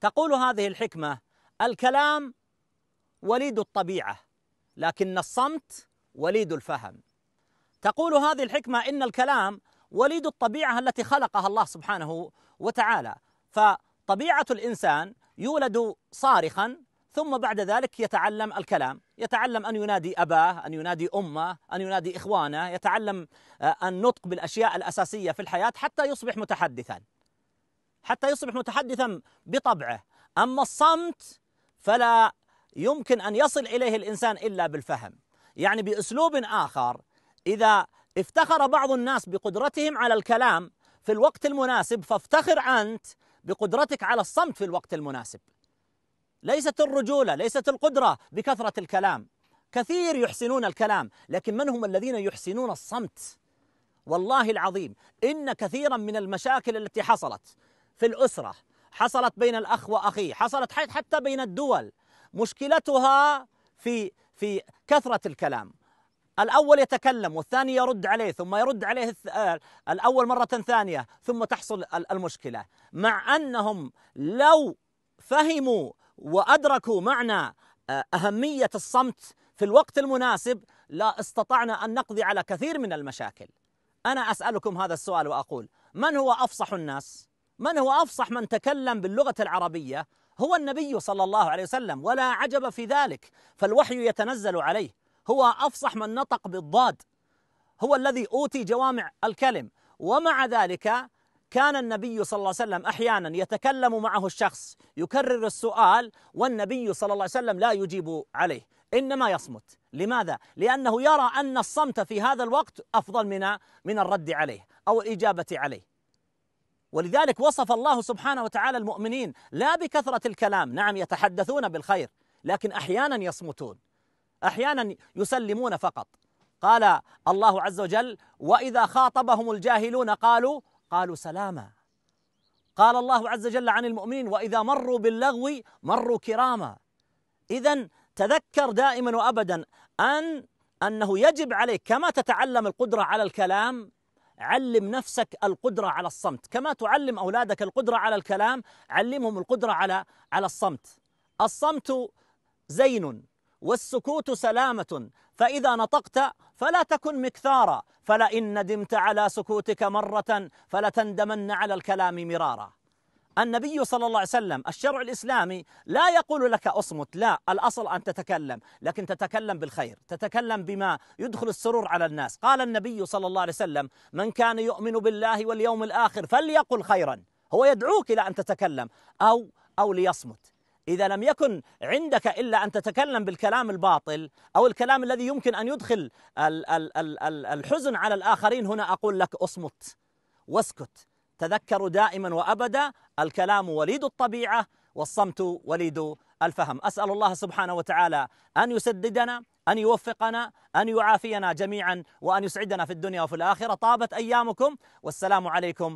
تقول هذه الحكمة الكلام وليد الطبيعة لكن الصمت وليد الفهم تقول هذه الحكمة إن الكلام وليد الطبيعة التي خلقها الله سبحانه وتعالى فطبيعة الإنسان يولد صارخا ثم بعد ذلك يتعلم الكلام يتعلم أن ينادي أباه أن ينادي أمه أن ينادي إخوانه يتعلم النطق آه، بالأشياء الأساسية في الحياة حتى يصبح متحدثا حتى يصبح متحدثا بطبعه أما الصمت فلا يمكن أن يصل إليه الإنسان إلا بالفهم يعني بأسلوب آخر إذا افتخر بعض الناس بقدرتهم على الكلام في الوقت المناسب فافتخر أنت بقدرتك على الصمت في الوقت المناسب ليست الرجولة ليست القدرة بكثرة الكلام كثير يحسنون الكلام لكن من هم الذين يحسنون الصمت والله العظيم إن كثيرا من المشاكل التي حصلت في الأسرة حصلت بين الأخ وأخيه حصلت حتى بين الدول مشكلتها في في كثرة الكلام الأول يتكلم والثاني يرد عليه ثم يرد عليه آه، الأول مرة ثانية ثم تحصل المشكلة مع أنهم لو فهموا وأدركوا معنى آه، أهمية الصمت في الوقت المناسب لا استطعنا أن نقضي على كثير من المشاكل أنا أسألكم هذا السؤال وأقول من هو أفصح الناس؟ من هو أفصح من تكلم باللغة العربية هو النبي صلى الله عليه وسلم ولا عجب في ذلك فالوحي يتنزل عليه هو أفصح من نطق بالضاد هو الذي أوتي جوامع الكلم ومع ذلك كان النبي صلى الله عليه وسلم احيانا يتكلم معه الشخص يكرر السؤال والنبي صلى الله عليه وسلم لا يجيب عليه انما يصمت لماذا لانه يرى ان الصمت في هذا الوقت افضل من من الرد عليه او الاجابه عليه ولذلك وصف الله سبحانه وتعالى المؤمنين لا بكثرة الكلام نعم يتحدثون بالخير لكن أحيانا يصمتون أحيانا يسلمون فقط قال الله عز وجل وإذا خاطبهم الجاهلون قالوا قالوا سلاما قال الله عز وجل عن المؤمنين وإذا مروا باللغو مروا كراما إذا تذكر دائما وأبدا أن أنه يجب عليك كما تتعلم القدرة على الكلام علم نفسك القدرة على الصمت كما تعلم أولادك القدرة على الكلام علمهم القدرة على على الصمت الصمت زين والسكوت سلامة فإذا نطقت فلا تكن مكثارا فلئن ندمت على سكوتك مرة فلتندمن على الكلام مرارا النبي صلى الله عليه وسلم الشرع الإسلامي لا يقول لك أصمت لا الأصل أن تتكلم لكن تتكلم بالخير تتكلم بما يدخل السرور على الناس قال النبي صلى الله عليه وسلم من كان يؤمن بالله واليوم الآخر فليقل خيرا هو يدعوك إلى أن تتكلم أو أو ليصمت إذا لم يكن عندك إلا أن تتكلم بالكلام الباطل أو الكلام الذي يمكن أن يدخل الحزن على الآخرين هنا أقول لك أصمت واسكت تذكروا دائما وأبدا الكلام وليد الطبيعة والصمت وليد الفهم أسأل الله سبحانه وتعالى أن يسددنا أن يوفقنا أن يعافينا جميعا وأن يسعدنا في الدنيا وفي الآخرة طابت أيامكم والسلام عليكم